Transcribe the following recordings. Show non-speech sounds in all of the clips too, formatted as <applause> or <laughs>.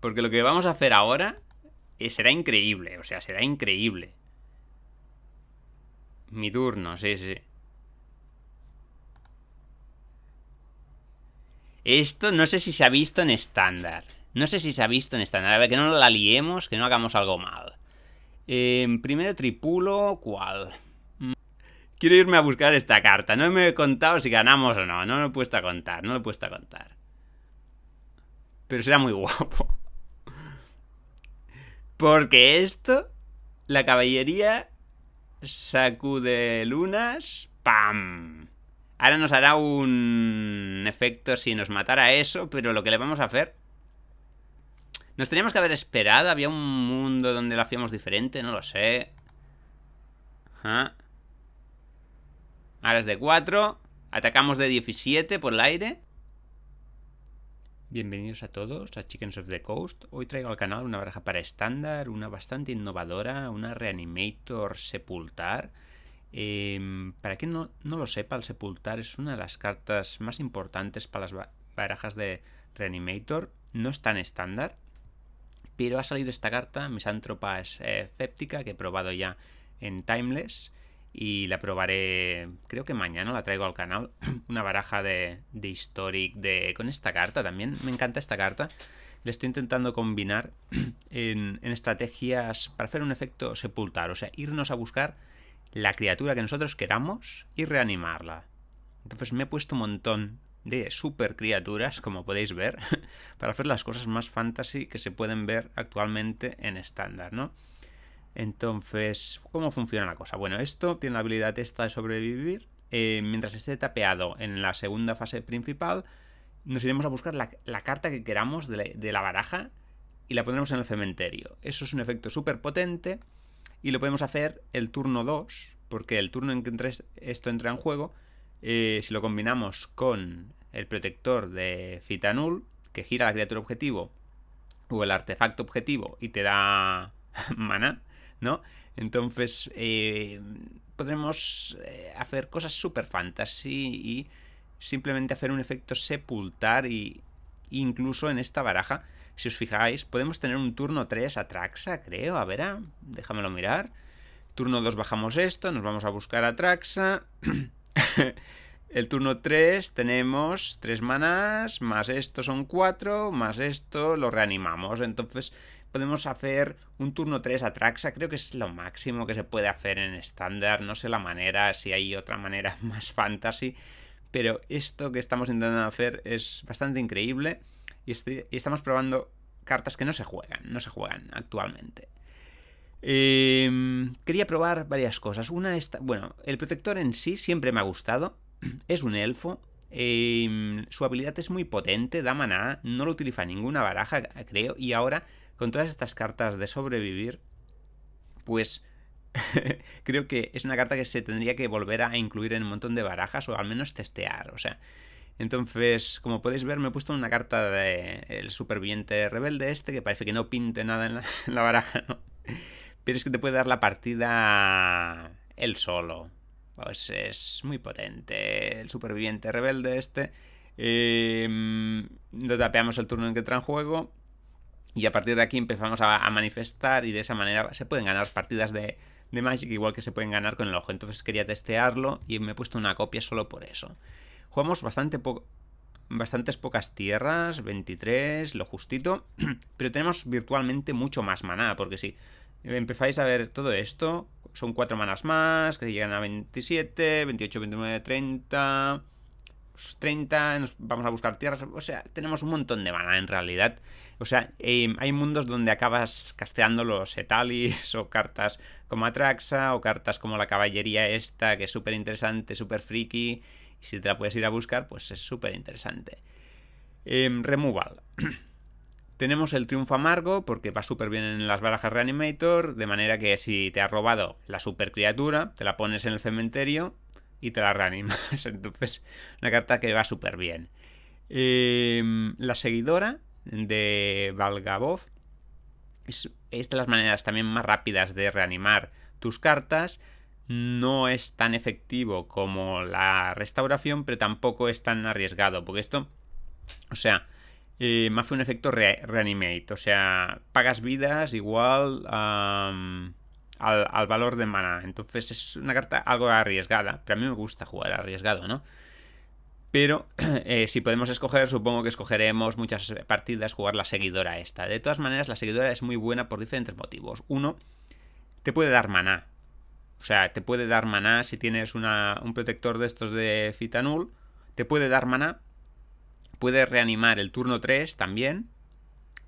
Porque lo que vamos a hacer ahora eh, será increíble, o sea, será increíble. Mi turno, sí, sí. Esto no sé si se ha visto en estándar. No sé si se ha visto en estándar. A ver, que no la liemos, que no hagamos algo mal. Em, primero tripulo, ¿cuál? Mm. Quiero irme a buscar esta carta. No me he contado si ganamos o no. No lo he puesto a contar, no lo he puesto a contar. Pero será muy <laughs> guapo. Porque esto, la caballería sacude lunas, ¡pam! Ahora nos hará un efecto si nos matara eso, pero lo que le vamos a hacer... Nos teníamos que haber esperado, había un mundo donde lo hacíamos diferente, no lo sé. Ahora es de 4, atacamos de 17 por el aire. Bienvenidos a todos a Chickens of the Coast. Hoy traigo al canal una baraja para estándar, una bastante innovadora, una Reanimator Sepultar. Em, para quien no, lo sepa, el Sepultar es una de las cartas más importantes para las barajas de Reanimator. No es tan estándar, pero ha salido esta carta, Misantropa Escéptica, eh, que he probado ya en Timeless y la probaré, creo que mañana la traigo al canal, <clears throat> una baraja de, de Historic de, con esta carta también, me encanta esta carta, le estoy intentando combinar <clears throat> en, en, estrategias para hacer un efecto sepultar, o sea, irnos a buscar la criatura que nosotros queramos y reanimarla. Entonces me he puesto un montón de super criaturas, como podéis ver, <laughs> para hacer las cosas más fantasy que se pueden ver actualmente en estándar, ¿no? Entonces, ¿cómo funciona la cosa? Bueno, esto tiene la habilidad esta de sobrevivir. Eh, mientras esté tapeado en la segunda fase principal, nos iremos a buscar la, carta que queramos de la, baraja y la pondremos en el cementerio. Eso es un efecto súper potente y lo podemos hacer el turno 2, porque el turno en que esto entra en juego, eh, si lo combinamos con el protector de Fitanul, que gira la criatura objetivo o el artefacto objetivo y te da <laughs> mana, ¿no? Entonces, eh, podremos eh, hacer cosas super fantasy y simplemente hacer un efecto sepultar y incluso en esta baraja, si os fijáis, podemos tener un turno 3 a Traxa, creo, a ver, ah, déjamelo mirar. Turno 2 bajamos esto, nos vamos a buscar a Traxa. <clears throat> El turno 3 tenemos 3 manas más esto son 4, más esto lo reanimamos. Entonces podemos hacer un turno 3 a Traxa, creo que es lo máximo que se puede hacer en estándar, no sé la manera, si hay otra manera <laughs> más fantasy, pero esto que estamos intentando hacer es bastante increíble y, estamos probando cartas que no se juegan, no se juegan actualmente. Em, quería probar varias cosas. Una está. Bueno, el protector en sí siempre me ha gustado. <clears throat> Es un elfo. Em, su habilidad es muy potente, da maná. No lo utiliza ninguna baraja, creo. Y ahora con todas estas cartas de sobrevivir, pues <laughs> creo que es una carta que se tendría que volver a incluir en un montón de barajas o al menos testear, o sea. Entonces, como podéis ver, me he puesto una carta del de superviviente rebelde este, que parece que no pinte nada en la, <laughs> baraja, Pero es que te puede dar la partida él solo. Pues es muy potente. El superviviente rebelde este. Eh, lo tapeamos el turno en que entra en juego. Y a partir de aquí empezamos a, manifestar y de esa manera se pueden ganar partidas de, Magic igual que se pueden ganar con el ojo. Entonces quería testearlo y me he puesto una copia solo por eso. Jugamos bastante bastantes pocas tierras, 23, lo justito, <clears throat> pero tenemos virtualmente mucho más maná, porque si empezáis a ver todo esto, son 4 manas más, que llegan a 27, 28, 29, 30... 30, vamos a buscar tierras, o sea, tenemos un montón de maná en realidad o sea, eh, hay mundos donde acabas casteando los etalis <laughs> o cartas como Atraxa o cartas como la caballería esta, que es súper interesante, súper friki. Y si te la puedes ir a buscar, pues es súper interesante. Em, removal. <clears throat> Tenemos el triunfo amargo, porque va súper bien en las barajas Reanimator, de manera que si te ha robado la super criatura, te la pones en el cementerio y te la reanimas. <laughs> Entonces, una carta que va súper bien. Em, la seguidora, de Valgabov es, de las maneras también más rápidas de reanimar tus cartas. No es tan efectivo como la restauración, pero tampoco es tan arriesgado, porque esto, o sea, eh, más fue un efecto reanimate. O sea, pagas vidas igual al, al, valor de mana. Entonces es una carta algo arriesgada. Pero a mí me gusta jugar arriesgado, ¿no? Pero <clears throat> eh, si podemos escoger, supongo que escogeremos muchas eh, partidas jugar la seguidora esta. De todas maneras, la seguidora es muy buena por diferentes motivos. Uno, te puede dar maná. O sea, te puede dar maná si tienes una, un protector de estos de Fitanul. Te puede dar maná. Puede reanimar el turno 3 también.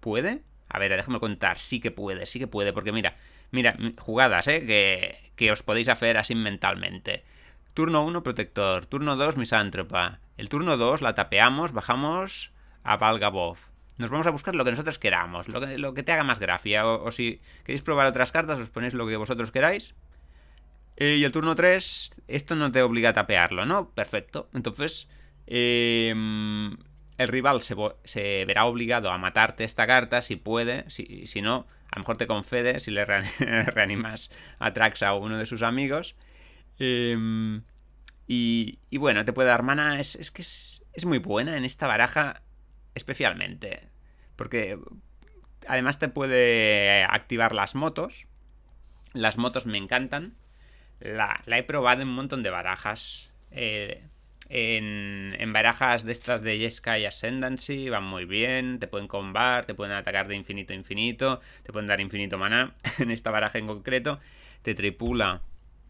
¿Puede? A ver, déjame contar. Sí que puede, sí que puede. Porque mira, mira, jugadas, eh, Que, que os podéis hacer así mentalmente. Turno 1, protector. Turno 2, misántropa. El turno 2 la tapeamos, bajamos a Valgabov. Nos vamos a buscar lo que nosotros queramos, lo que, te haga más gracia. O, si queréis probar otras cartas, os ponéis lo que vosotros queráis. Eh, y el turno 3, esto no te obliga a tapearlo, ¿no? Perfecto. Entonces, em, el rival se, verá obligado a matarte esta carta si puede, si, si no, a lo mejor te confede si le <laughs> reanimas a Traxa o uno de sus amigos. Em, y, bueno, te puede dar mana. Es, que es, muy buena en esta baraja, especialmente. Porque además te puede activar las motos. Las motos me encantan. La, he probado en un montón de barajas. Eh, en, barajas de estas de Jeska y Ascendancy van muy bien, te pueden combar, te pueden atacar de infinito a infinito, te pueden dar infinito mana <laughs> en esta baraja en concreto, te tripula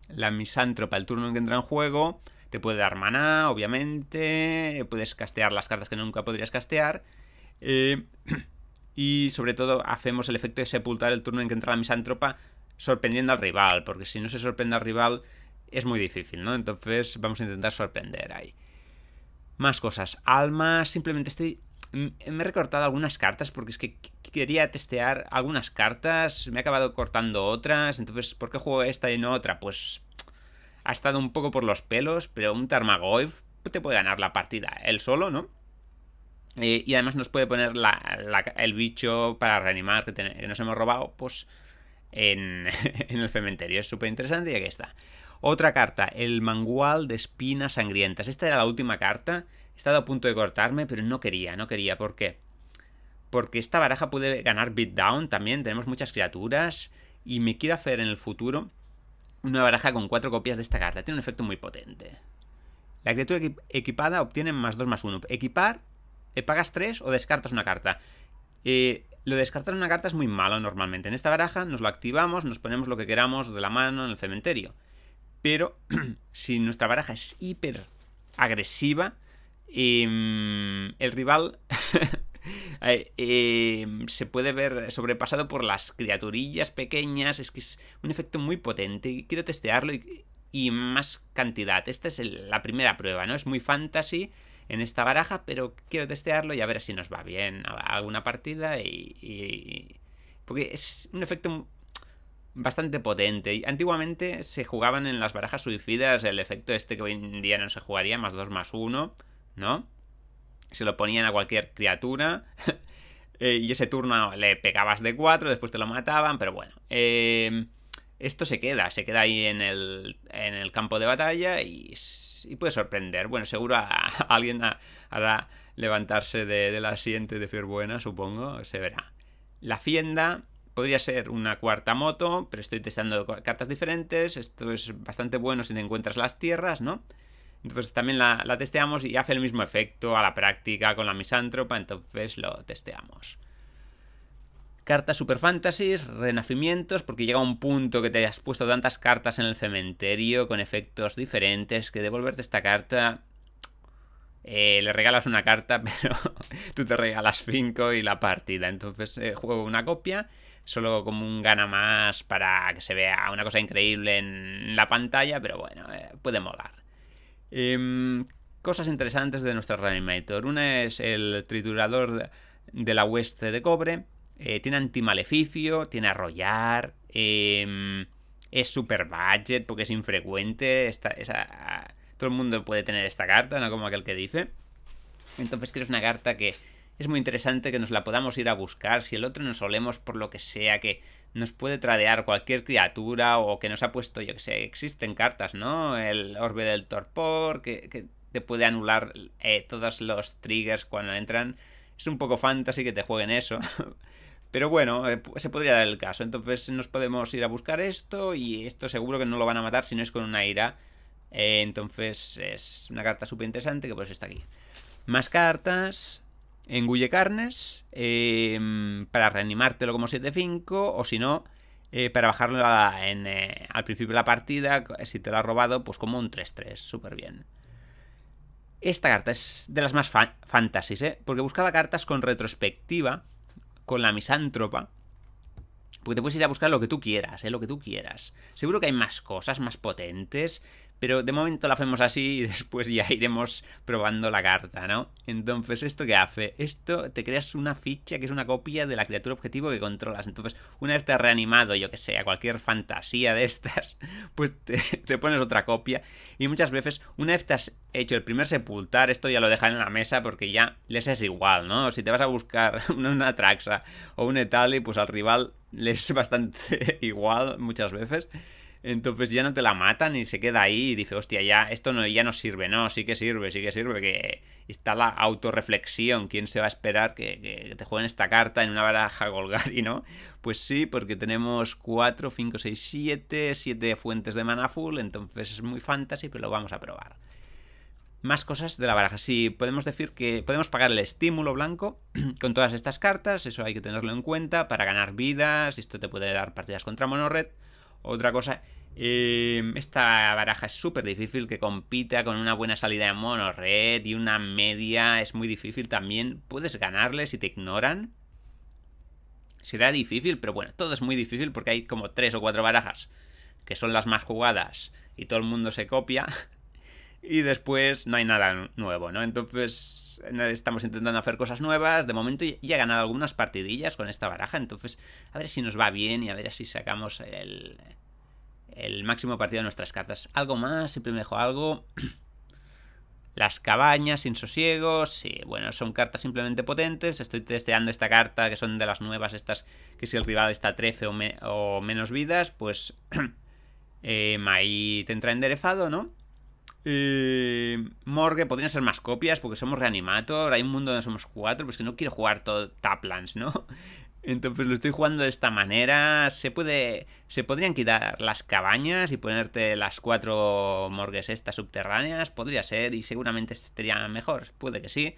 la misántropa, el turno en que entra en juego, te puede dar maná, obviamente, puedes castear las cartas que nunca podrías castear. Eh, <clears throat> y sobre todo hacemos el efecto de sepultar el turno en que entra la misántropa sorprendiendo al rival, porque si no se sorprende al rival es muy difícil, ¿no? Entonces vamos a intentar sorprender ahí. Más cosas. Almas, simplemente estoy me he recortado algunas cartas porque es que quería testear algunas cartas, me he acabado cortando otras, entonces ¿por qué juego esta y no otra? Pues ha estado un poco por los pelos, pero un Tarmagoyf te puede ganar la partida, él solo, ¿no? Eh, y además nos puede poner la, el bicho para reanimar que, nos hemos robado, pues en, <laughs> en el cementerio. Es súper interesante y aquí está. Otra carta, el Mangual de Espinas Sangrientas. Esta era la última carta He estado a punto de cortarme, pero no quería, no quería. ¿Por qué? Porque esta baraja puede ganar beatdown también, tenemos muchas criaturas y me quiero hacer en el futuro una baraja con cuatro copias de esta carta. Tiene un efecto muy potente. La criatura equipada obtiene más 2 más 1. Equipar, eh, pagas 3 o descartas una carta. Eh, lo de descartar una carta es muy malo normalmente. En esta baraja nos lo activamos, nos ponemos lo que queramos de la mano en el cementerio. Pero <clears throat> si nuestra baraja es hiper agresiva, y mm, el rival <laughs> eh, eh, se puede ver sobrepasado por las criaturillas pequeñas. Es que es un efecto muy potente. Quiero testearlo y, más cantidad. Esta es la primera prueba, ¿no? Es muy fantasy en esta baraja, pero quiero testearlo y a ver si nos va bien alguna partida y, porque es un efecto bastante potente. Antiguamente se jugaban en las barajas suicidas el efecto este que hoy en día no se jugaría, más 2 más 1. ¿no? Se lo ponían a cualquier criatura. <laughs> Eh, y ese turno le pegabas de 4, después te lo mataban, pero bueno. Eh, esto se queda, se queda ahí en el, campo de batalla y, puede sorprender. Bueno, seguro <laughs> alguien hará levantarse de, la siente de decir buena, supongo, se verá. La Fienda podría ser una cuarta moto, pero estoy testando cartas diferentes. Esto es bastante bueno si te encuentras las tierras, ¿no? Entonces también la, testeamos y hace el mismo efecto a la práctica con la misántropa, entonces lo testeamos. Cartas Super Fantasies, Renacimientos, porque llega un punto que te has puesto tantas cartas en el cementerio con efectos diferentes que devolverte esta carta... Eh, le regalas una carta, <laughs> pero tú te regalas 5 y la partida. Entonces eh, juego una copia solo como un gana más para que se vea una cosa increíble en la pantalla, pero bueno, eh, puede molar. Em, cosas interesantes de nuestra Reanimator. Una es el triturador de la hueste de cobre. Eh, tiene antimaleficio, tiene arrollar. Em, es super budget porque es infrecuente. Esta, todo el mundo puede tener esta carta, no como aquel que dice. Entonces, que es una carta que es muy interesante que nos la podamos ir a buscar. Si el otro nos olemos por lo que sea, que nos puede tradear cualquier criatura o que nos ha puesto, yo que sé, existen cartas, ¿no? El orbe del torpor, que, te puede anular eh, todos los triggers cuando entran. Es un poco fantasy que te jueguen eso. <laughs> Pero bueno, eh, se podría dar el caso. Entonces nos podemos ir a buscar esto y esto seguro que no lo van a matar si no es con una ira. Eh, entonces es una carta súper interesante que pues está aquí. Más cartas engulle carnes eh, para reanimártelo como 7-5 o si no, eh, para bajarlo eh, al principio de la partida, si te lo ha robado, pues como un 3-3, súper bien. Esta carta es de las más fantasies, ¿eh? Porque buscaba cartas con retrospectiva, con la misántropa. Porque te puedes ir a buscar lo que tú quieras, ¿eh? Lo que tú quieras. Seguro que hay más cosas más potentes pero de momento la hacemos así y <laughs> después ya iremos probando la carta, ¿no? Entonces, ¿esto qué hace? Esto te creas una ficha que es una copia de la criatura objetivo que controlas. Entonces, una vez te has reanimado, yo que sé, a cualquier fantasía de estas, <laughs> pues te, pones otra copia. Y muchas veces, una vez te has hecho el primer sepultar, esto ya lo dejan en la mesa porque ya les es igual, ¿no? Si te vas a buscar <laughs> una Traxa o un Etali, pues al rival les es bastante igual muchas veces. Entonces ya no te la matan y se queda ahí y dice, hostia, ya esto no, ya no sirve. No, sí que sirve, sí que sirve. Que está la autorreflexión. ¿Quién se va a esperar que, te jueguen esta carta en una baraja Golgari, no? Pues sí, porque tenemos 4, 5, 6, 7, 7 fuentes de mana full. Entonces es muy fantasy, pero lo vamos a probar. Más cosas de la baraja. Sí, podemos decir que podemos pagar el estímulo blanco <clears throat> con todas estas cartas. Eso hay que tenerlo en cuenta para ganar vidas. Esto te puede dar partidas contra Monorred. Otra cosa, em, esta baraja es súper difícil que compita con una buena salida de mono red y una media. Es muy difícil también. Puedes ganarle si te ignoran. Será difícil, pero bueno, todo es muy difícil porque hay como tres o cuatro barajas que son las más jugadas y todo el mundo se copia. <laughs> y después no hay nada nuevo, ¿no? Entonces estamos intentando hacer cosas nuevas. De momento ya he ganado algunas partidillas con esta baraja, entonces a ver si nos va bien y a ver si sacamos el, el máximo partido de nuestras cartas. Algo más, siempre me dejo algo. <clears throat> Las cabañas sin sosiegos sí, bueno, son cartas simplemente potentes. Estoy testeando esta carta, que son de las nuevas, estas que si el rival está a 13 o, menos vidas, pues <clears throat> eh, te entra enderezado, ¿no? morgue, podrían ser más copias porque somos reanimator. Hay un mundo donde somos cuatro, pues que no quiero jugar todo taplans ¿no? <laughs> Entonces lo estoy jugando de esta manera. Se puede. Se podrían quitar las cabañas y ponerte las cuatro morgues estas subterráneas. Podría ser y seguramente estaría mejor. Puede que sí.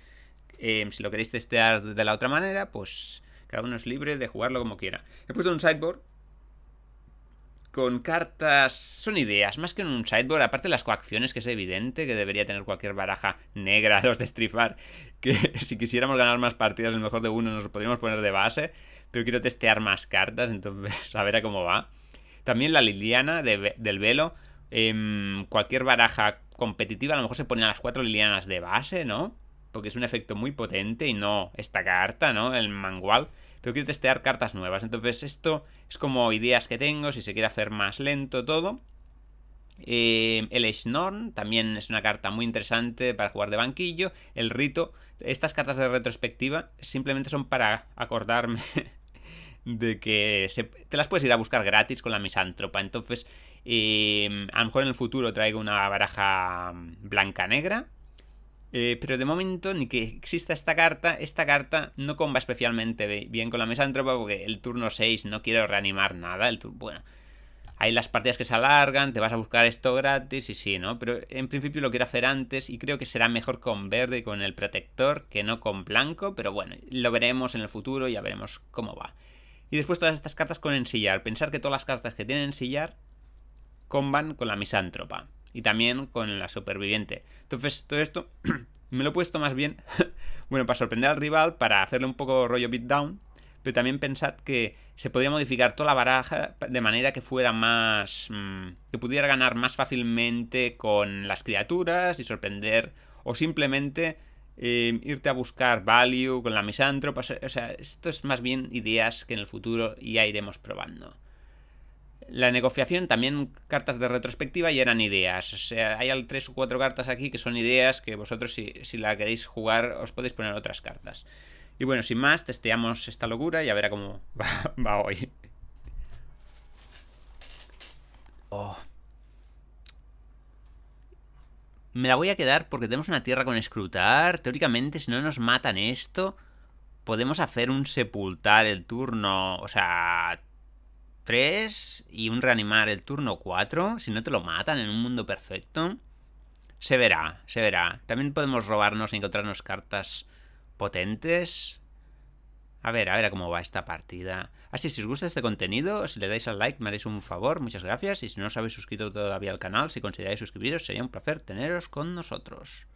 Em, si lo queréis testear de la otra manera, pues cada uno es libre de jugarlo como quiera. He puesto un sideboard con cartas. Son ideas, más que en un sideboard. Aparte de las coacciones, que es evidente que debería tener cualquier baraja negra, <laughs> los de Strifar. Que <laughs> si quisiéramos ganar más partidas, el mejor de uno nos podríamos poner de base. Pero quiero testear más cartas, <laughs> entonces a ver a cómo va. También la Liliana del Velo. Em, cualquier baraja competitiva, a lo mejor se ponen las cuatro Lilianas de base, ¿no? Porque es un efecto muy potente y no esta carta, ¿no? El Mangual pero quiero testear cartas nuevas. Entonces esto es como ideas que tengo, si se quiere hacer más lento todo. Eh, el Snorn también es una carta muy interesante para jugar de banquillo. El Rito, estas cartas de retrospectiva simplemente son para acordarme <laughs> de que te las puedes ir a buscar gratis con la misántropa. Entonces, eh, a lo mejor en el futuro traigo una baraja mm, blanca-negra eh, pero de momento, ni que exista esta carta, esta carta no comba especialmente bien con la misántropa porque el turno 6 no quiero reanimar nada. El bueno, hay las partidas que se alargan, te vas a buscar esto gratis y sí, ¿no? Pero en principio lo quiero hacer antes y creo que será mejor con verde y con el protector que no con blanco, pero bueno, lo veremos en el futuro, ya veremos cómo va. Y después todas estas cartas con ensillar. Pensar que todas las cartas que tienen ensillar comban con la misántropa y también con la superviviente. Entonces, todo esto <clears throat> me lo he puesto más bien, <laughs> bueno, para sorprender al rival, para hacerle un poco rollo beatdown, pero también pensad que se podría modificar toda la baraja de manera que fuera más... Mm, que pudiera ganar más fácilmente con las criaturas y sorprender, o simplemente eh, irte a buscar value con la misantropa, o sea, esto es más bien ideas que en el futuro ya iremos probando la negociación también cartas de retrospectiva y eran ideas. O sea, hay tres o cuatro cartas aquí que son ideas que vosotros si, la queréis jugar os podéis poner otras cartas. Y bueno, sin más, testeamos esta locura y a ver cómo <laughs> va, va, hoy. Oh. Me la voy a quedar porque tenemos una tierra con escrutar. Teóricamente, si no nos matan esto, podemos hacer un sepultar el turno. O sea, 3 y un reanimar el turno 4, si no te lo matan en un mundo perfecto, se verá, se verá. También podemos robarnos y encontrarnos cartas potentes. A ver, a ver cómo va esta partida. Así, ah, si os gusta este contenido, si le dais al like me haréis un favor, muchas gracias. Y si no os habéis suscrito todavía al canal, si consideráis suscribiros, sería un placer teneros con nosotros.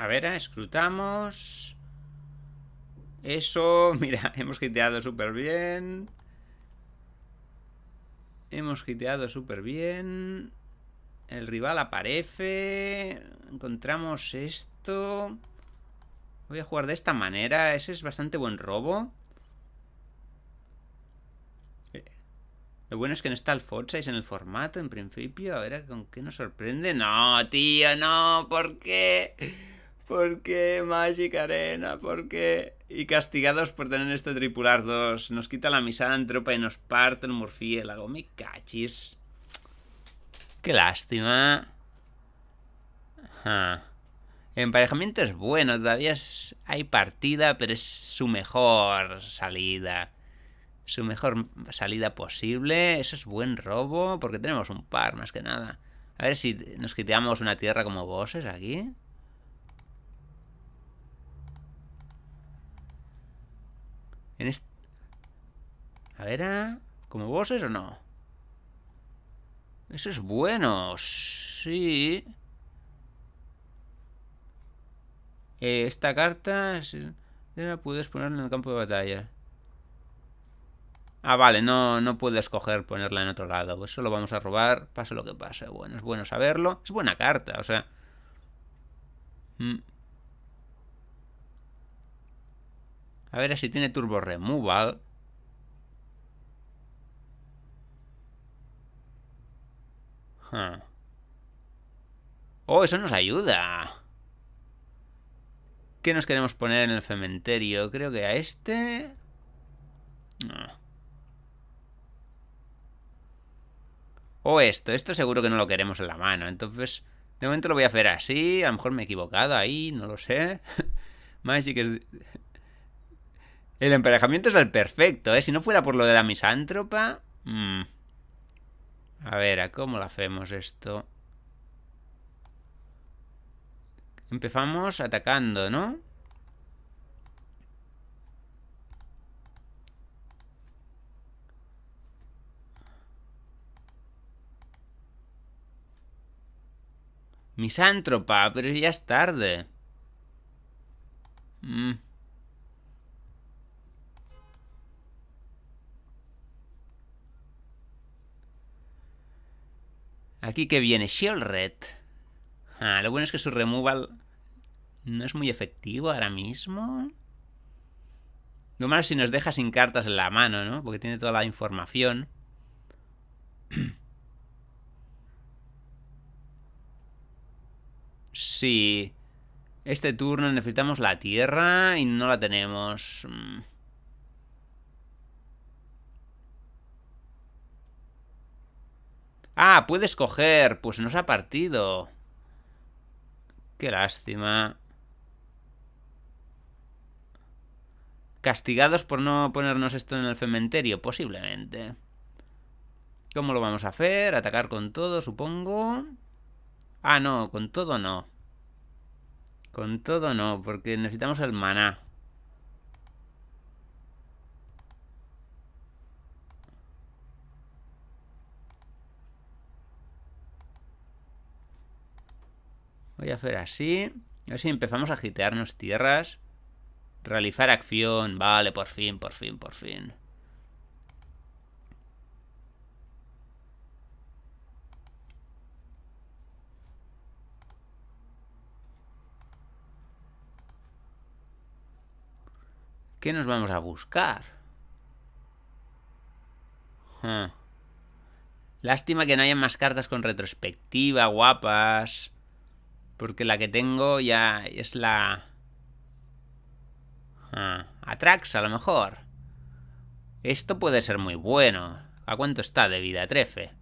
A ver, ah, escrutamos. Eso, <laughs> mira, hemos giteado súper bien. Hemos giteado súper bien. El rival aparece. Encontramos esto. Voy a jugar de esta manera. Ese es bastante buen robo. Lo bueno es que no está el Forza, en el formato, en principio. A ver, ¿con qué nos sorprende? No, tío, no, ¿por qué? ¿Por qué Magic Arena? ¿Por qué? Y castigados por tener este tripular dos. Nos quita la tropa y nos parte el lago. Me cachis. Qué lástima. emparejamiento es bueno. Todavía hay partida, pero es su mejor salida. Su mejor salida posible. Eso es buen robo, porque tenemos un par, más que nada. A ver si nos quitamos una tierra como bosses aquí. En este... A ver, ¿eh? ¿como bosses o no? Eso es bueno, sí. Eh, esta carta la puedes poner en el campo de batalla. Ah, vale, no, no puedo escoger ponerla en otro lado. Eso lo vamos a robar, pase lo que pase. Bueno, es bueno saberlo. Es buena carta, o sea... Mm, A ver si tiene turbo removal. Oh, eso nos ayuda. ¿Qué nos queremos poner en el cementerio? Creo que a este... Ah. O oh, esto. Esto seguro que no lo queremos en la mano. Entonces, de momento lo voy a hacer así. A lo mejor me he equivocado ahí, no lo sé. <laughs> Magic es... El emparejamiento es el perfecto, ¿eh? Si no fuera por lo de la misántropa... Mm. A ver, ¿a cómo lo hacemos esto? Empezamos atacando, ¿no? Misántropa, pero ya es tarde. Mmm. Aquí que viene Shield Red. Ah, lo bueno es que su removal no es muy efectivo ahora mismo. Lo malo es si nos deja sin cartas en la mano, ¿no? Porque tiene toda la información. <clears throat> Sí. Este turno necesitamos la tierra y no la tenemos. Mm. Ah, puedes coger. Pues nos ha partido. Qué lástima. ¿Castigados por no ponernos esto en el cementerio? Posiblemente. ¿Cómo lo vamos a hacer? ¿Atacar con todo, supongo? Ah, no, con todo no. Con todo no, porque necesitamos el maná. Voy a hacer así. A ver si empezamos a gitearnos tierras. Realizar acción. Vale, por fin, por fin, por fin. ¿Qué nos vamos a buscar? Lástima que no haya más cartas con retrospectiva, guapas. Porque la que tengo ya es la... Ah, Atrax a lo mejor. Esto puede ser muy bueno. ¿A cuánto está de vida? Trefe.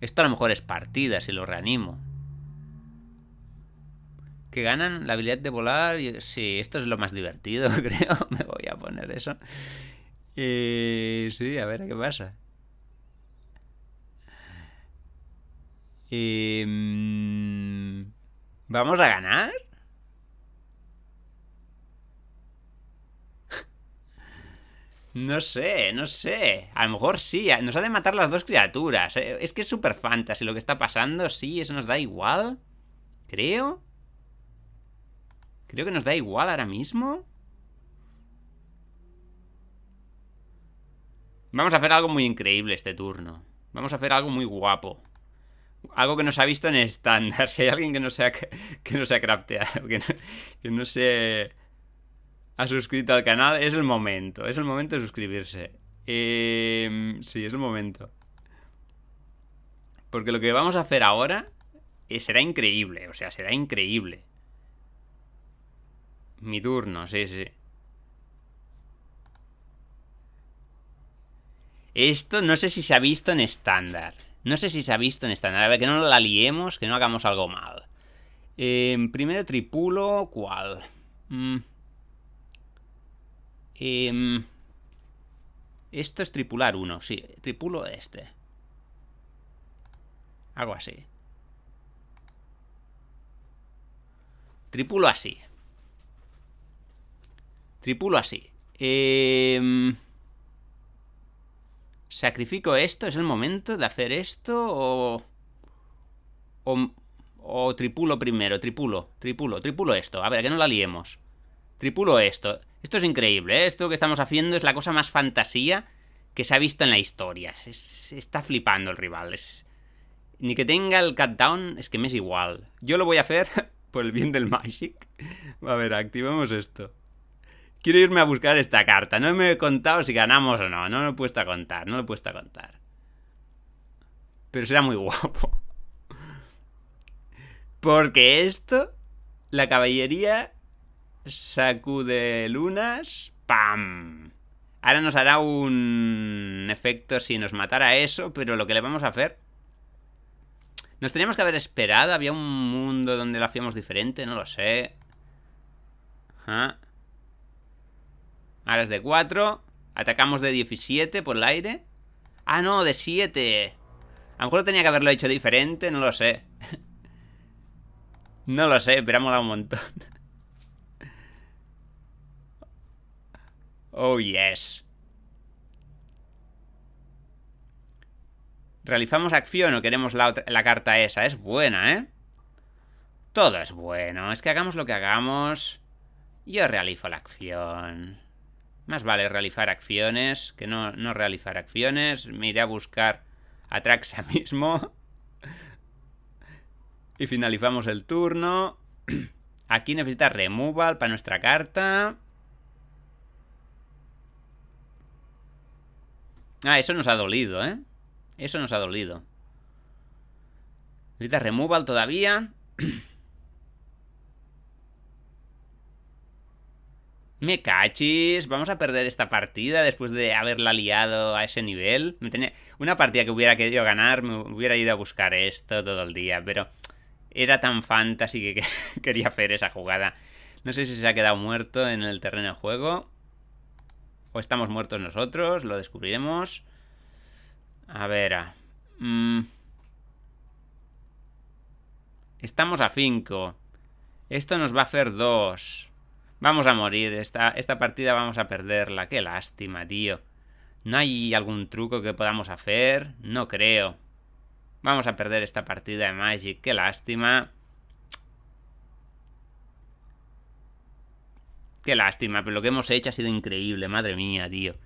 Esto a lo mejor es partida si lo reanimo. ¿Que ganan la habilidad de volar? Sí, esto es lo más divertido, <laughs> creo. Me voy a poner eso. Eh, sí, a ver qué pasa. Eh, mm, ¿Vamos a ganar? No sé, no sé. A lo mejor sí. Nos ha de matar las dos criaturas. Eh. Es que es super fantasy lo que está pasando. Sí, eso nos da igual. Creo. Creo que nos da igual ahora mismo. Vamos a hacer algo muy increíble este turno. Vamos a hacer algo muy guapo algo que no se ha visto en estándar. <laughs> Si hay alguien que no se ha, que no sea crafteado, <laughs> que no, que se ha suscrito al canal, es el momento. Es el momento de suscribirse. Eh, sí, es el momento. Porque lo que vamos a hacer ahora eh, será increíble. O sea, será increíble. Mi turno, sí, sí. Esto no sé si se ha visto en estándar. No sé si se ha visto en esta nave, que no la liemos, que no hagamos algo mal. Em, primero tripulo, ¿cuál? Mm. Em, esto es tripular uno, sí. Tripulo este. Algo así. Tripulo así. Tripulo así. Eh... ¿Sacrifico esto? ¿Es el momento de hacer esto? ¿O, tripulo primero? Tripulo, tripulo, tripulo esto. A ver, que no la liemos. Tripulo esto. Esto es increíble, ¿eh? Esto que estamos haciendo es la cosa más fantasía que se ha visto en la historia. está flipando el rival. ni que tenga el countdown, es que me es igual. Yo lo voy a hacer <laughs> por el bien del Magic. A ver, activamos esto. Quiero irme a buscar esta carta. No me he contado si ganamos o no. No lo he puesto a contar, no lo he puesto a contar. Pero será muy <laughs> guapo. Porque esto, la caballería sacude lunas, ¡pam! Ahora nos hará un efecto si nos matara eso, pero lo que le vamos a hacer... Nos teníamos que haber esperado, había un mundo donde lo hacíamos diferente, no lo sé. Ah. Ahora es de 4. Atacamos de 17 por el aire. Ah, no, de 7. A lo mejor tenía que haberlo hecho diferente, no lo sé. <laughs> no lo sé, pero ha molado un montón. <laughs> oh, yes. ¿Realizamos acción o queremos la, la carta esa? Es buena, ¿eh? Todo es bueno. Es que hagamos lo que hagamos. Yo realizo la acción. Más vale realizar acciones que no, realizar acciones. Me iré a buscar a Traxa <laughs> mismo. y finalizamos el turno. <clears throat> Aquí necesita removal para nuestra carta. Ah, eso nos ha dolido, ¿eh? Eso nos ha dolido. Necesita removal todavía. <clears throat> Me cachis, vamos a perder esta partida después de haberla liado a ese nivel. Una partida que hubiera querido ganar, me hubiera ido a buscar esto todo el día, pero era tan fantasy que, <laughs> quería hacer esa jugada. No sé si se ha quedado muerto en el terreno de juego. O estamos muertos nosotros, lo descubriremos. A ver... Ah, mm. Estamos a 5. Esto nos va a hacer 2. Vamos a morir, esta, esta partida vamos a perderla, qué lástima, tío. ¿No hay algún truco que podamos hacer? No creo. Vamos a perder esta partida de Magic, qué lástima. Qué lástima, pero lo que hemos hecho ha sido increíble, madre mía, tío.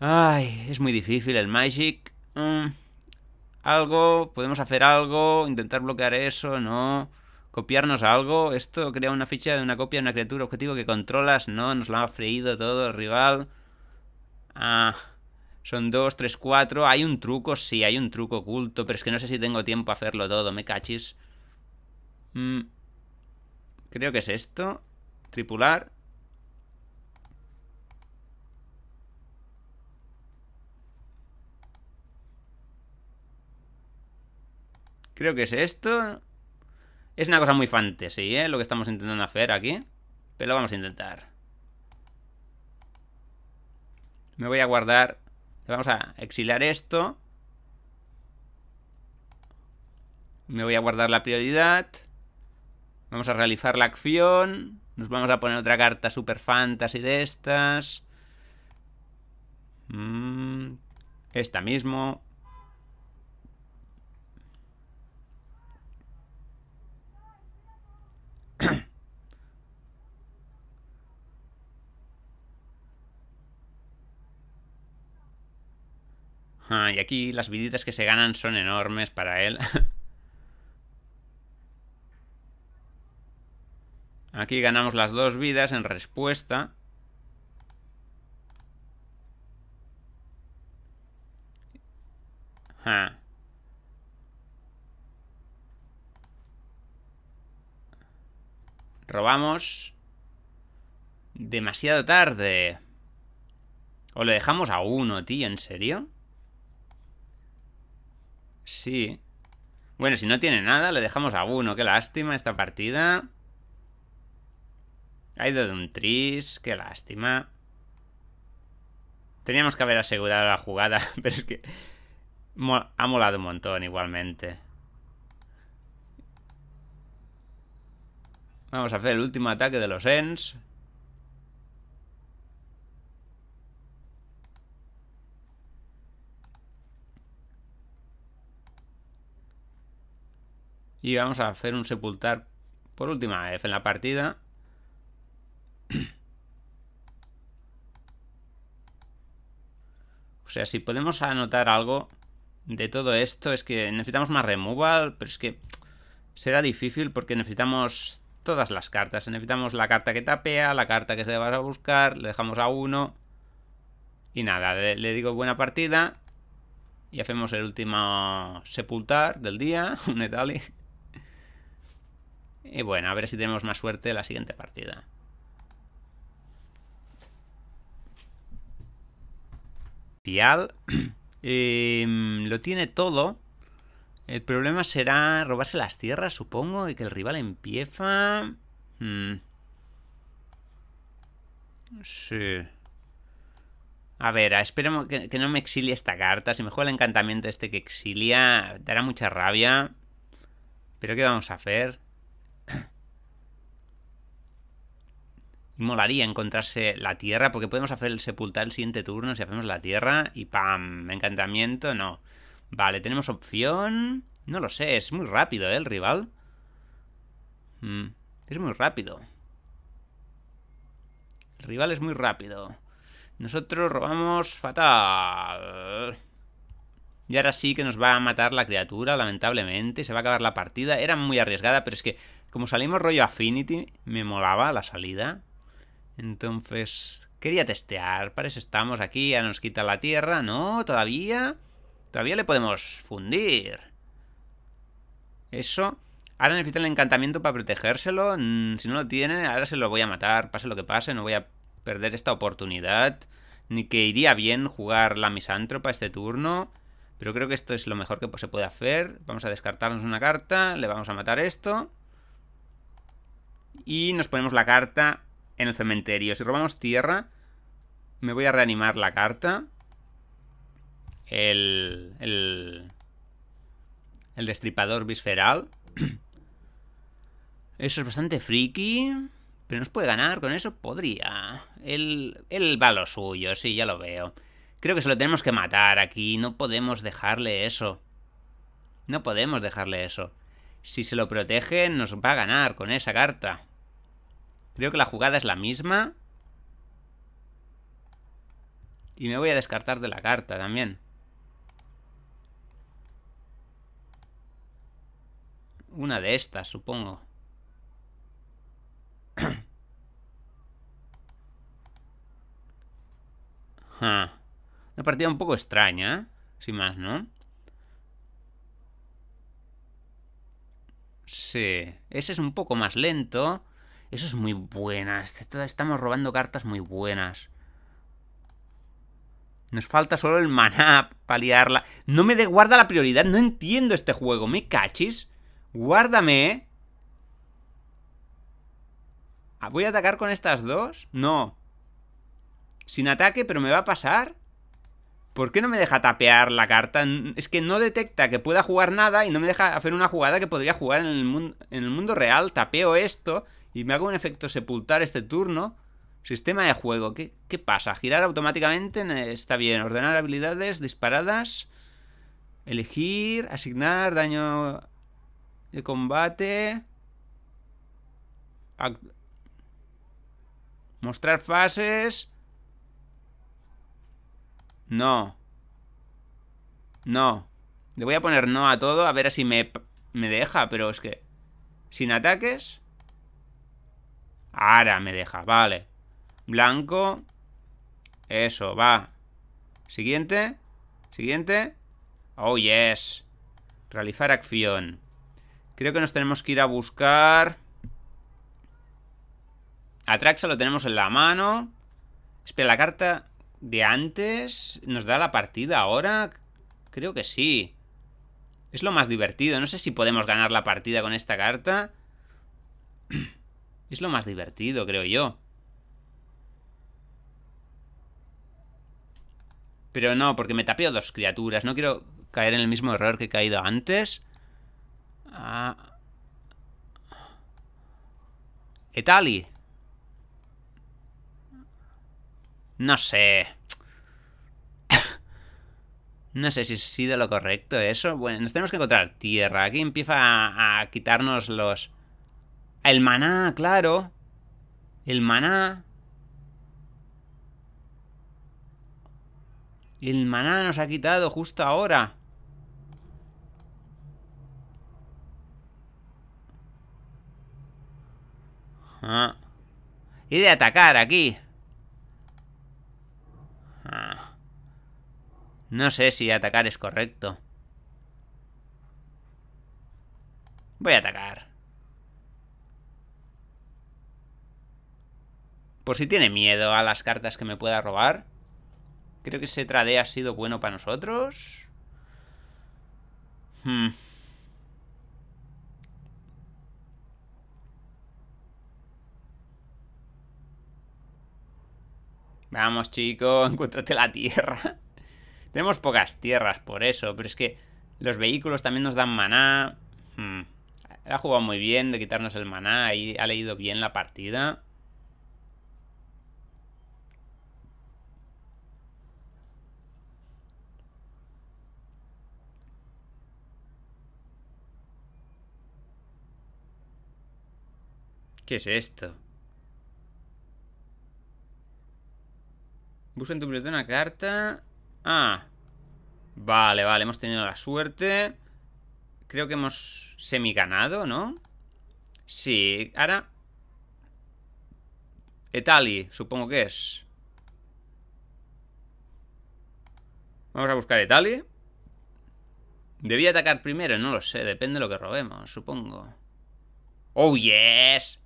Ay, es muy difícil el Magic. Mm, algo, podemos hacer algo, intentar bloquear eso, no copiarnos algo. Esto crea una ficha de una copia de una criatura objetivo que controlas. No, nos la ha freído todo el rival. Ah, son dos, tres, cuatro. Hay un truco, sí, hay un truco oculto, pero es que no sé si tengo tiempo a hacerlo todo. Me cachis. Mm, creo que es esto. Tripular. Creo que es esto. Es una cosa muy fantasy, ¿eh? Lo que estamos intentando hacer aquí. Pero lo vamos a intentar. Me voy a guardar. Vamos a exiliar esto. Me voy a guardar la prioridad. Vamos a realizar la acción. Nos vamos a poner otra carta super fantasy de estas. Mm, esta mismo. y aquí las viditas que se ganan son enormes para él. <laughs> Aquí ganamos las dos vidas en respuesta. Robamos. Demasiado tarde. O le dejamos a uno, tío, ¿en serio? Sí. Bueno, si no tiene nada, le dejamos a uno. Qué lástima esta partida. Ha ido de un tris. Qué lástima. Teníamos que haber asegurado la jugada, <laughs> pero es que ha molado un montón igualmente. Vamos a hacer el último ataque de los ENS. Y vamos a hacer un sepultar por última vez en la partida. O sea, si podemos anotar algo de todo esto, es que necesitamos más removal, pero es que será difícil porque necesitamos todas las cartas. Necesitamos la carta que tapea, la carta que se va a buscar, le dejamos a uno. Y nada, le, digo buena partida. Y hacemos el último sepultar del día, <laughs> un etali. Y bueno, a ver si tenemos más suerte la siguiente partida. Pial <clears throat> em, lo tiene todo. El problema será robarse las tierras, supongo, y que el rival empieza... Hmm. Sí. A ver, esperemos que, que, no me exilie esta carta. Si me juega el encantamiento este que exilia, dará mucha rabia. Pero ¿qué vamos a hacer? molaría encontrarse la Tierra, porque podemos hacer el sepultar el siguiente turno si hacemos la Tierra y ¡pam! Encantamiento, no. Vale, tenemos opción... No lo sé, es muy rápido, ¿eh? El rival. Mm, es muy rápido. El rival es muy rápido. Nosotros robamos fatal. Y ahora sí que nos va a matar la criatura, lamentablemente. Se va a acabar la partida. Era muy arriesgada, pero es que como salimos rollo Affinity, me molaba la salida. Entonces, quería testear, para eso estamos aquí, ya nos quita la tierra, ¿no? Todavía, todavía le podemos fundir. Eso, ahora necesita el encantamiento para protegérselo, mm, si no lo tiene, ahora se lo voy a matar, pase lo que pase, no voy a perder esta oportunidad, ni que iría bien jugar la misántropa este turno, pero creo que esto es lo mejor que se puede hacer, vamos a descartarnos una carta, le vamos a matar esto, y nos ponemos la carta en el cementerio. Si robamos tierra, me voy a reanimar la carta. El... El, el destripador visceral. <clears throat> Eso es bastante friki. Pero nos puede ganar con eso. Podría. El... él va a lo suyo, sí, ya lo veo. Creo que se lo tenemos que matar aquí. No podemos dejarle eso. No podemos dejarle eso. Si se lo protege, nos va a ganar con esa carta. Creo que la jugada es la misma. Y me voy a descartar de la carta también. Una de estas, supongo. <clears throat> Ah, una partida un poco extraña, sin más, ¿no? Sí. Ese es un poco más lento. Eso es muy buena. Estamos robando cartas muy buenas. Nos falta solo el maná para liarla. No me guarda la prioridad. No entiendo este juego. ¿Me cachis? Guárdame. Ah, ¿Voy a atacar con estas dos? No. Sin ataque, pero me va a pasar. ¿Por qué no me deja tapear la carta? Es que no detecta que pueda jugar nada y no me deja hacer una jugada que podría jugar en el mundo real. Tapeo esto y me hago un efecto sepultar este turno. Sistema de juego, ¿qué, qué pasa? Girar automáticamente está bien. Ordenar habilidades, disparadas. Elegir, asignar, daño de combate. Mostrar fases. No. No. Le voy a poner no a todo, a ver si me, me deja, pero es que... Sin ataques... Ahora me deja, vale. Blanco. Eso, va. Siguiente. Siguiente. Oh, yes. Realizar acción. Creo que nos tenemos que ir a buscar... Atraxa lo tenemos en la mano. Espera, la carta de antes nos da la partida ahora. Creo que sí. Es lo más divertido. No sé si podemos ganar la partida con esta carta. <clears throat> Es lo más divertido, creo yo. Pero no, porque me tapeo dos criaturas. No quiero caer en el mismo error que he caído antes. Etali. Ah. No sé. <laughs> No sé si ha sido lo correcto eso. Bueno, nos tenemos que encontrar tierra. Aquí empieza a quitarnos los... El maná, claro. El maná. El maná nos ha quitado justo ahora. Ah. Y de atacar aquí. Ah. No sé si atacar es correcto. Voy a atacar. Por si tiene miedo a las cartas que me pueda robar. Creo que ese trade ha sido bueno para nosotros. Hmm. Vamos, chico, <laughs> encuéntrate la tierra. <laughs> Tenemos pocas tierras por eso, pero es que los vehículos también nos dan maná. Hmm. Ha jugado muy bien de quitarnos el maná y ha leído bien la partida. ¿Qué es esto? Busca en tu biblioteca una carta. Ah. Vale, vale, hemos tenido la suerte. Creo que hemos Semi ganado, ¿no? Sí, ahora... Etali, supongo que es. Vamos a buscar Etali. Debía atacar primero, no lo sé, depende de lo que robemos, supongo. ¡Oh, yes!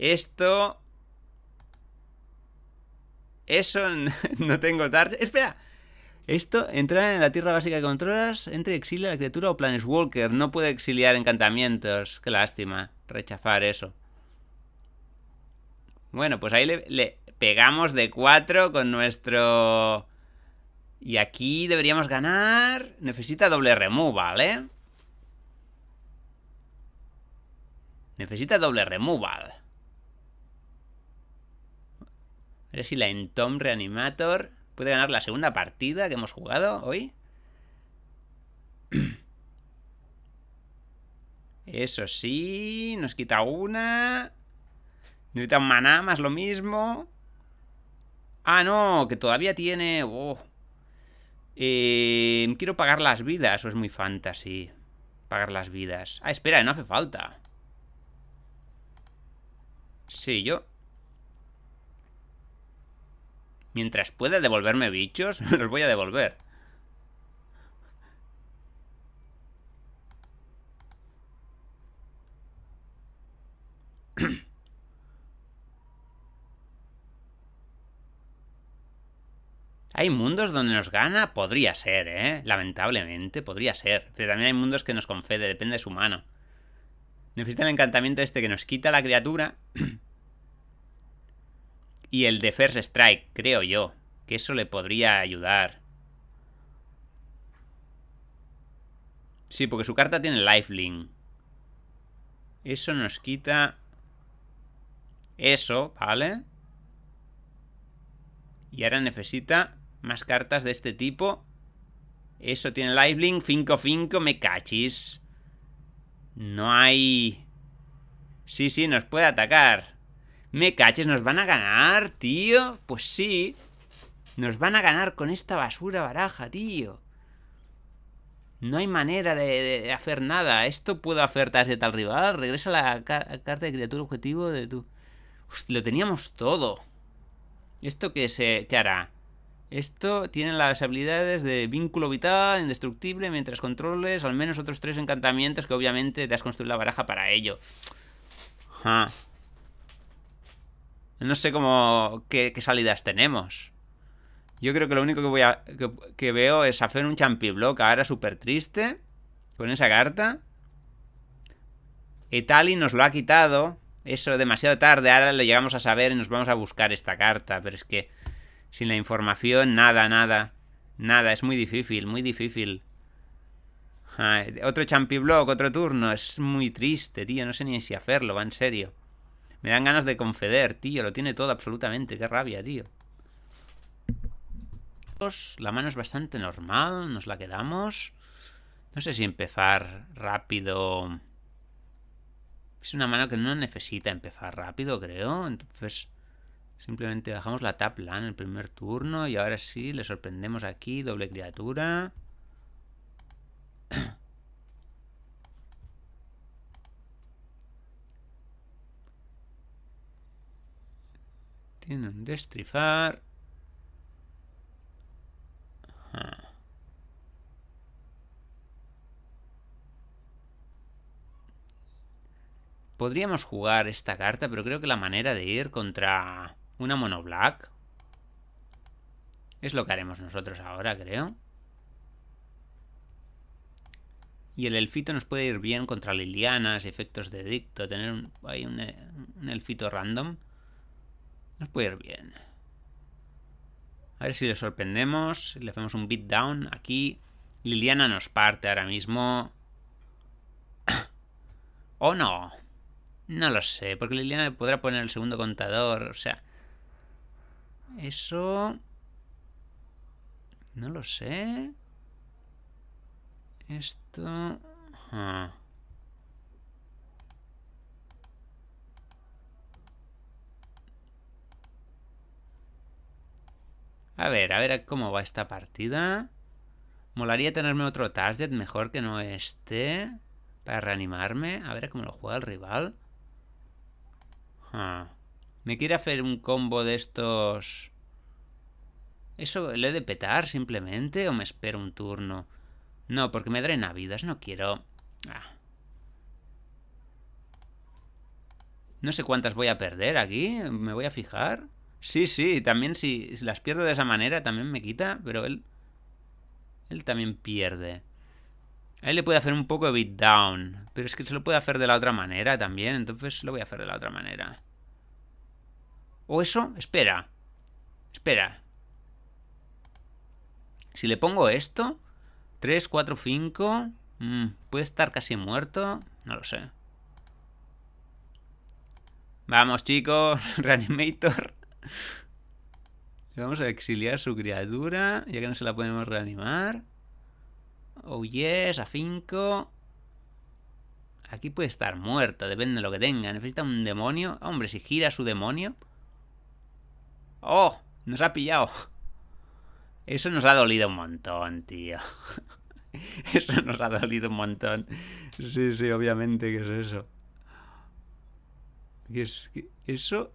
Esto... Eso <laughs> no tengo tarde ¡Espera! Esto, entrar en la tierra básica que controlas, entre exilia a la criatura o walker No puede exiliar encantamientos. Qué lástima. Rechazar eso. Bueno, pues ahí le, pegamos de 4 con nuestro... Y aquí deberíamos ganar... Necesita doble removal ¿vale? Necesita doble removal. ver si la Entom Reanimator puede ganar la segunda partida que hemos jugado hoy. <clears throat> Eso sí, nos quita una. Necesita un maná, más lo mismo. Ah, no, que todavía tiene... Oh. Eh, quiero pagar las vidas, o es muy fantasy. Pagar las vidas. Ah, espera, no hace falta. Sí, yo Mientras pueda devolverme bichos, <laughs> los voy a devolver. <clears throat> ¿Hay mundos donde nos gana? Podría ser, ¿eh? Lamentablemente, podría ser. Pero también hay mundos que nos confede, depende de su mano. Necesita el encantamiento este que nos quita la criatura <clears throat> Y el de First Strike, creo yo. Que eso le podría ayudar. Sí, porque su carta tiene lifelink. Eso nos quita... Eso, ¿vale? Y ahora necesita más cartas de este tipo. Eso tiene lifelink. 5-5, me cachis. No hay... Sí, sí, nos puede atacar. Me caches, nos van a ganar, tío. Pues sí. Nos van a ganar con esta basura baraja, tío. No hay manera de, hacer nada. Esto puedo hacer de tal rival. Regresa la carta de criatura objetivo de tu... Hostia, lo teníamos todo. ¿Esto qué, se, qué hará? Esto tiene las habilidades de vínculo vital, indestructible, mientras controles al menos otros tres encantamientos que obviamente te has construido la baraja para ello. Ajá. Ah. No sé cómo... qué, salidas tenemos. Yo creo que lo único que voy que, veo es hacer un champi block ahora súper triste. Con esa carta. Etali nos lo ha quitado. Eso demasiado tarde. Ahora lo llegamos a saber y nos vamos a buscar esta carta. Pero es que... Sin la información, nada, nada. Nada, es muy difícil, muy difícil. Ah, otro champi block, otro turno. Es muy triste, tío. No sé ni si hacerlo, va en serio. Me dan ganas de confeder, tío. Lo tiene todo absolutamente. Qué rabia, tío. Pues, la mano es bastante normal. Nos la quedamos. No sé si empezar rápido... Es una mano que no necesita empezar rápido, creo. Entonces, simplemente bajamos la Tap en el primer turno. Y ahora sí, le sorprendemos aquí. Doble criatura. <clears throat> Tienen destrifar. Podríamos jugar esta carta, pero creo que la manera de ir contra una mono black es lo que haremos nosotros ahora, creo. Y el elfito nos puede ir bien contra lilianas, efectos de dicto, tener un, hay un elfito random. Nos puede ir bien. A ver si le sorprendemos. Le hacemos un down aquí. Liliana nos parte ahora mismo. <coughs> ¿O no? No lo sé, porque Liliana podrá poner el segundo contador, o sea... Eso... No lo sé. Esto... Ah. A ver, a ver cómo va esta partida. Molaría tenerme otro target mejor que no este. Para reanimarme. A ver cómo lo juega el rival. Ah. Me quiere hacer un combo de estos... ¿Eso le he de petar simplemente o me espero un turno? No, porque me drena vidas, no quiero... Ah. No sé cuántas voy a perder aquí, me voy a fijar. Sí, sí, también si las pierdo de esa manera también me quita, pero él... Él también pierde. A él le puede hacer un poco de beatdown, pero es que se lo puede hacer de la otra manera también, entonces lo voy a hacer de la otra manera. ¿O eso? Espera. Espera. Si le pongo esto... 3, 4, 5... puede estar casi muerto. No lo sé. Vamos, chicos. <laughs> Reanimator vamos a exiliar su criatura, ya que no se la podemos reanimar. Oh yes, a 5. Aquí puede estar muerta, depende de lo que tenga. Necesita un demonio. Hombre, si gira su demonio... ¡Oh! Nos ha pillado. Eso nos ha dolido un montón, tío. <laughs> Eso nos ha dolido un montón. Sí, sí, obviamente que es eso. ¿Qué es, eso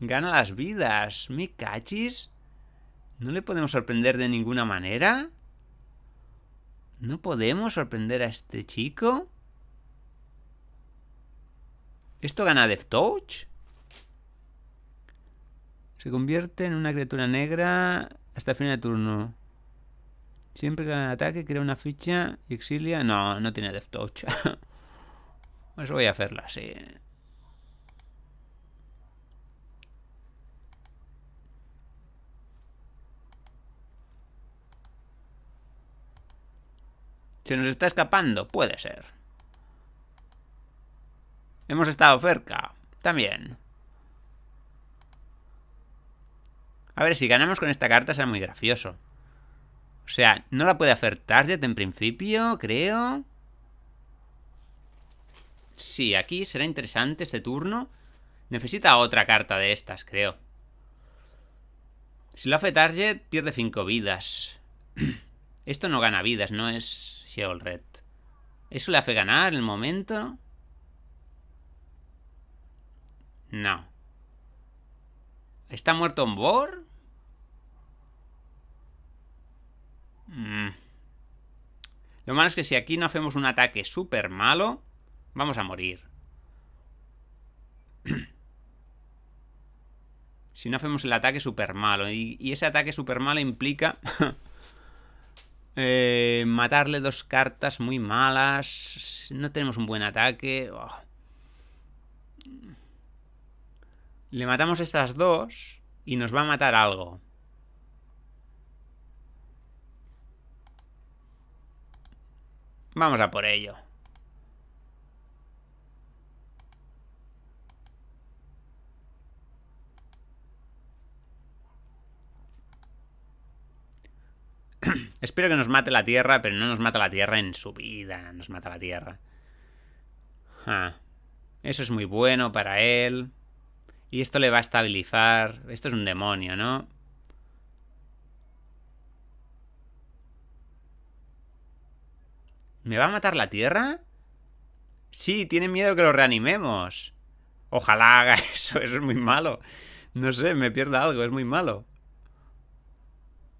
Gana las vidas. Mi cachis? ¿No le podemos sorprender de ninguna manera? ¿No podemos sorprender a este chico? ¿Esto gana Touch? Se convierte en una criatura negra hasta el final de turno. Siempre que gana el ataque, crea una ficha y exilia. No, no tiene Death Touch. <laughs> pues voy a hacerla así. ¿Se nos está escapando? Puede ser. Hemos estado cerca. También. A ver, si ganamos con esta carta será muy gracioso. O sea, no la puede hacer Target en principio, creo. Sí, aquí será interesante este turno. Necesita otra carta de estas, creo. Si la hace Target, pierde 5 vidas. <clears throat> Esto no gana vidas, no es Red. ¿Eso le hace ganar el momento? No. ¿Está muerto en Bor? Mm. Lo malo es que si aquí no hacemos un ataque súper malo, vamos a morir. <clears throat> si no hacemos el ataque súper malo. Y, y ese ataque súper malo implica <laughs> Eh, matarle dos cartas muy malas. No tenemos un buen ataque. Oh. Le matamos estas dos y nos va a matar algo. Vamos a por ello. Espero que nos mate la Tierra, pero no nos mata la Tierra en su vida. Nos mata la Tierra. Ah, eso es muy bueno para él. Y esto le va a estabilizar. Esto es un demonio, ¿no? ¿Me va a matar la Tierra? Sí, tiene miedo que lo reanimemos. Ojalá haga <laughs> eso, eso es muy malo. No sé, me pierda algo, es muy malo.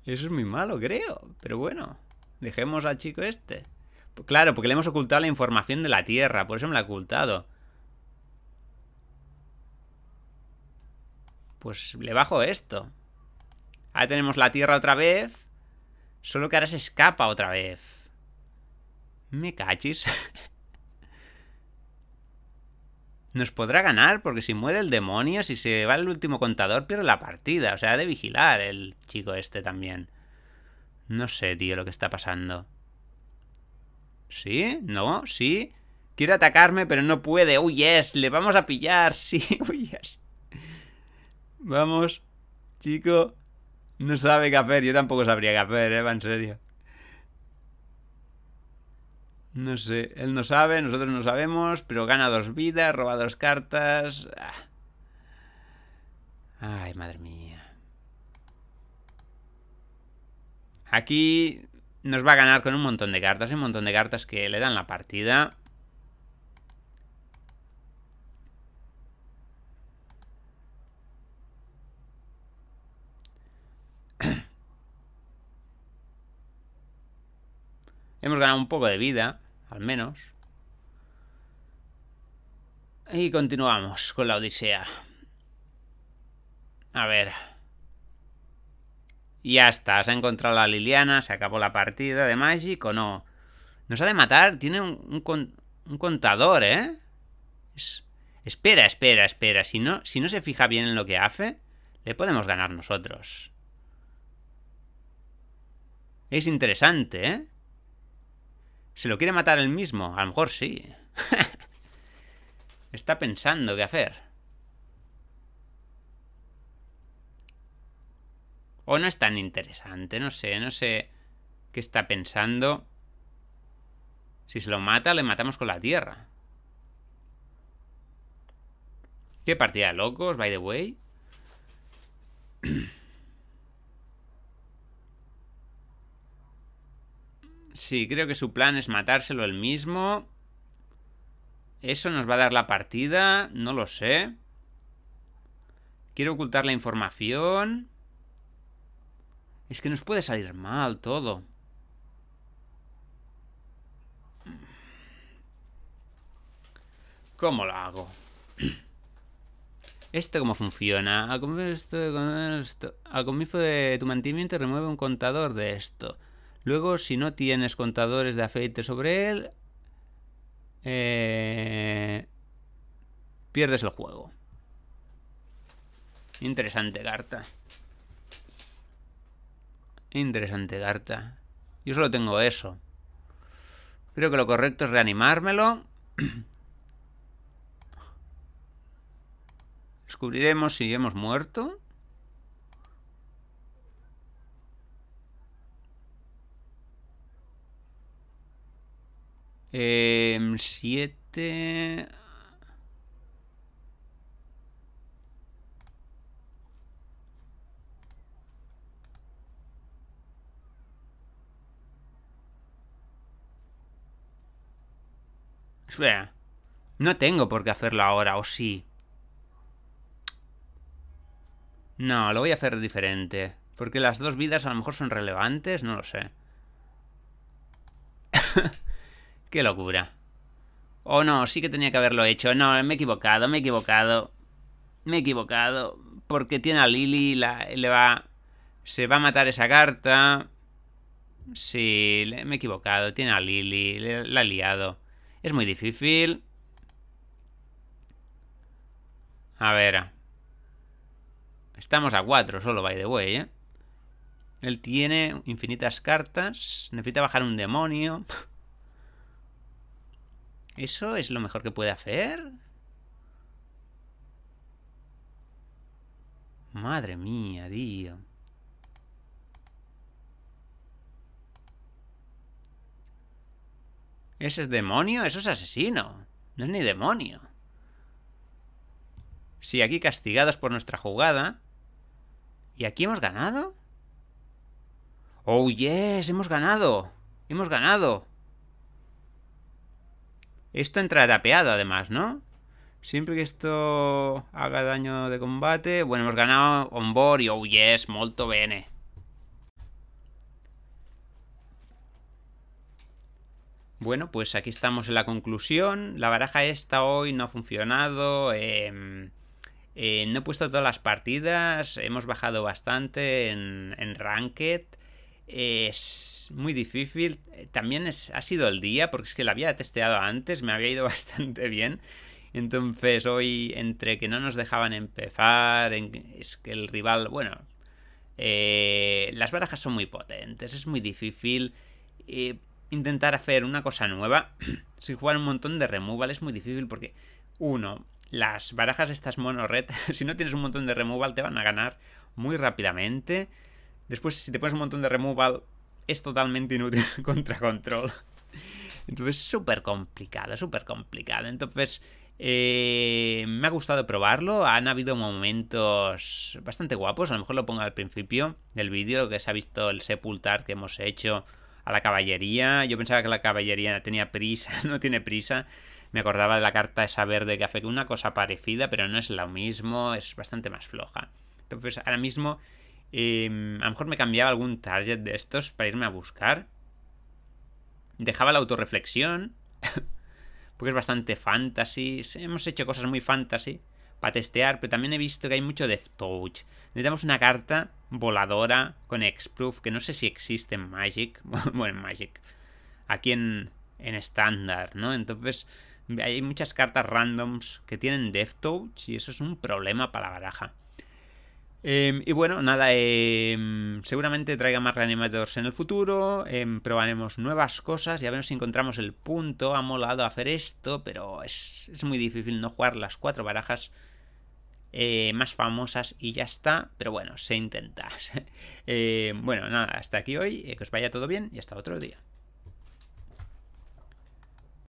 Eso es muy malo, creo. Pero bueno, dejemos al chico este. Pues claro, porque le hemos ocultado la información de la Tierra. Por eso me la ha ocultado. Pues le bajo esto. Ahí tenemos la Tierra otra vez. Solo que ahora se escapa otra vez. Me cachis. <laughs> nos podrá ganar, porque si muere el demonio, si se va el último contador, pierde la partida. O sea, ha de vigilar el chico este también. No sé, tío, lo que está pasando. ¿Sí? ¿No? ¿Sí? Quiere atacarme, pero no puede. ¡Uy, yes! ¡Le vamos a pillar! <laughs> ¡Sí! ¡Uy, yes! Vamos, chico. No sabe qué hacer. Yo tampoco sabría qué hacer, ¿eh? Va en serio. No sé, él no sabe, nosotros no sabemos, pero gana dos vidas, roba dos cartas. Ah. Ay, madre mía. Aquí nos va a ganar con un montón de cartas, un montón de cartas que le dan la partida. <clears throat> Hemos ganado un poco de vida. Al menos. Y continuamos con la odisea. A ver. Ya está, se ha encontrado la Liliana, se acabó la partida de Magic o no. Nos ha de matar, tiene un, contador, ¿eh? espera, espera, espera. Si no, si no se fija bien en lo que hace, le podemos ganar nosotros. Es interesante, ¿eh? ¿Se lo quiere matar él mismo? A lo mejor sí. <laughs> Está pensando qué hacer. O no es tan interesante, no sé, no sé qué está pensando. Si se lo mata, le matamos con la tierra. Qué partida de locos, by the way. <clears throat> Sí, creo que su plan es matárselo él mismo. ¿Eso nos va a dar la partida? No lo sé. Quiero ocultar la información. Es que nos puede salir mal todo. ¿Cómo lo hago? <clears throat> ¿Esto cómo funciona? Al comienzo, de tu mantenimiento remueve un contador de esto. Luego, si no tienes contadores de aceite sobre él, eh, pierdes el juego. Interesante carta. Interesante carta. Yo solo tengo eso. Creo que lo correcto es reanimármelo. <clears throat> Descubriremos si hemos muerto. Eh, siete... No tengo por qué hacerlo ahora, ¿o sí? No, lo voy a hacer diferente. Porque las dos vidas a lo mejor son relevantes, no lo sé. <laughs> Qué locura. oh, no, sí que tenía que haberlo hecho. No, me he equivocado, me he equivocado. Me he equivocado. Porque tiene a Lily, la, le va... Se va a matar esa carta. Sí, me he equivocado. Tiene a Lily, la ha liado. Es muy difícil. A ver. Estamos a 4 solo, by the way, ¿eh? Él tiene infinitas cartas. Necesita bajar un demonio. ¿Eso es lo mejor que puede hacer? Madre mía, tío. ¿Ese es demonio? Eso es asesino. No es ni demonio. Sí, aquí castigados por nuestra jugada. ¿Y aquí hemos ganado? ¡Oh, yes! ¡Hemos ganado! ¡Hemos ganado! Esto entra tapeado además, ¿no? Siempre que esto haga daño de combate... Bueno, hemos ganado on board y oh yes, molto bene. Bueno, pues aquí estamos en la conclusión. La baraja esta hoy no ha funcionado. Em, eh, no he puesto todas las partidas. Hemos bajado bastante en, en Ranked muy difícil. Eh, también es, ha sido el día, porque es que la había testeado antes, me había ido <laughs> bastante bien. Entonces hoy, entre que no nos dejaban empezar, es que el rival, bueno, eh, las barajas son muy potentes, es muy difícil. intentar hacer una cosa nueva, <clears throat> si jugar un montón de removal, es muy difícil porque, uno, las barajas estas mono red, <laughs> si no tienes un montón de removal, te van a ganar muy rápidamente. Después, si te pones un montón de removal, es totalmente inútil <laughs> contra control. Entonces, súper complicado, súper complicado. Entonces, eh, me ha gustado probarlo. Han habido momentos bastante guapos. A lo mejor lo pongo al principio del vídeo, que se ha visto el sepultar que hemos hecho a la caballería. Yo pensaba que la caballería tenía prisa, <laughs> no tiene prisa. Me acordaba de la carta esa verde que hace una cosa parecida, pero no es lo mismo, es bastante más floja. Entonces, ahora mismo Mm, a lo mejor me cambiaba algún target de estos para irme a buscar. Dejaba la autorreflexión. <laughs> porque es bastante fantasy. Hemos hecho cosas muy fantasy para testear, pero también he visto que hay mucho Death Touch. Necesitamos una carta voladora con X-Proof, que no sé si existe en Magic. <laughs> bueno, en Magic. Aquí en estándar, ¿no? Entonces hay muchas cartas randoms que tienen Death Touch y eso es un problema para la baraja. Em, y bueno, nada, em, seguramente traiga más reanimadores en el futuro, em, probaremos nuevas cosas, ya ver si encontramos el punto, ha molado hacer esto, pero es, es muy difícil no jugar las cuatro barajas eh, más famosas y ya está, pero bueno, se intenta. <laughs> Eh, bueno, nada, hasta aquí hoy, eh, que os vaya todo bien y hasta otro día.